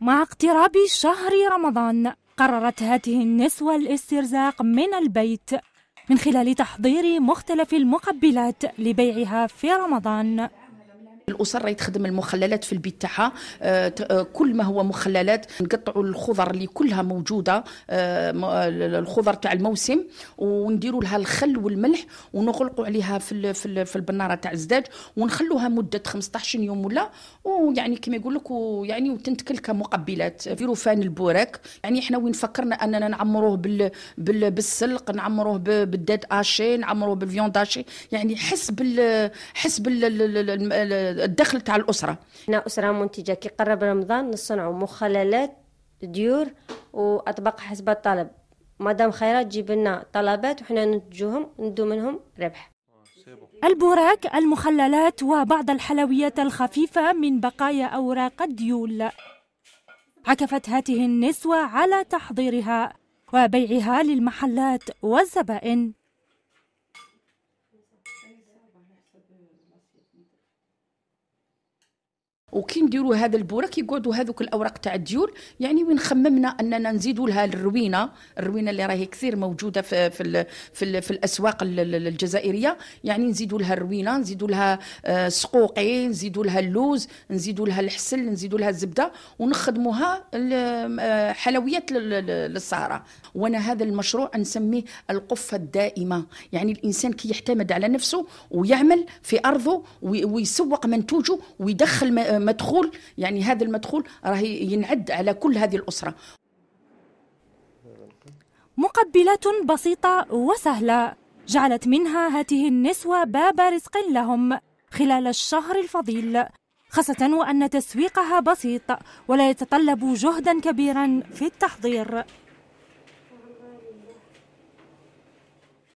مع اقتراب شهر رمضان قررت هذه النسوة الاسترزاق من البيت من خلال تحضير مختلف المقبلات لبيعها في رمضان راهي تخدم المخللات في البيت تاعها آه، آه، كل ما هو مخللات نقطعوا الخضر اللي كلها موجوده آه، الخضر تاع الموسم ونديروا لها الخل والملح ونغلقوا عليها في في البناره تاع الزداج ونخلوها مده 15 يوم ولا ويعني كما يقول لك ويعني وتنتكل كمقبلات فيروفان البوراك يعني احنا وين فكرنا اننا نعمروه بال بال بالسلق نعمروه بالداد اشي نعمروه بالفيون داشي يعني حسب حسب الدخل تاع الاسره احنا اسره منتجه كي قرب رمضان نصنعوا مخللات ديور واطباق حسب الطلب مدام خيرات تجيب لنا طلبات وحنا ننتجوهم ندو منهم ربح البوراك المخللات وبعض الحلويات الخفيفة من بقايا أوراق الديول عكفت هاته النسوة على تحضيرها وبيعها للمحلات والزبائن وكي نديروا هذا البوره كيقعدوا هذوك الاوراق تاع الديول يعني وين خممنا اننا نزيدوا لها الروينه الروينه اللي راهي كثير موجوده في في في, في الاسواق الجزائريه يعني نزيدوا لها الروينه نزيدوا لها آه، سقوقي نزيدوا لها اللوز نزيدوا لها الحسل نزيدوا لها الزبده ونخدموها آه، حلويات للسهره وانا هذا المشروع نسميه القفه الدائمه يعني الانسان كي يعتمد على نفسه ويعمل في ارضه ويسوق منتوجه ويدخل مدخول يعني هذا المدخول راه ينعد على كل هذه الأسرة مقبلات بسيطة وسهلة جعلت منها هاته النسوة باب رزق لهم خلال الشهر الفضيل خاصة وأن تسويقها بسيط ولا يتطلب جهدا كبيرا في التحضير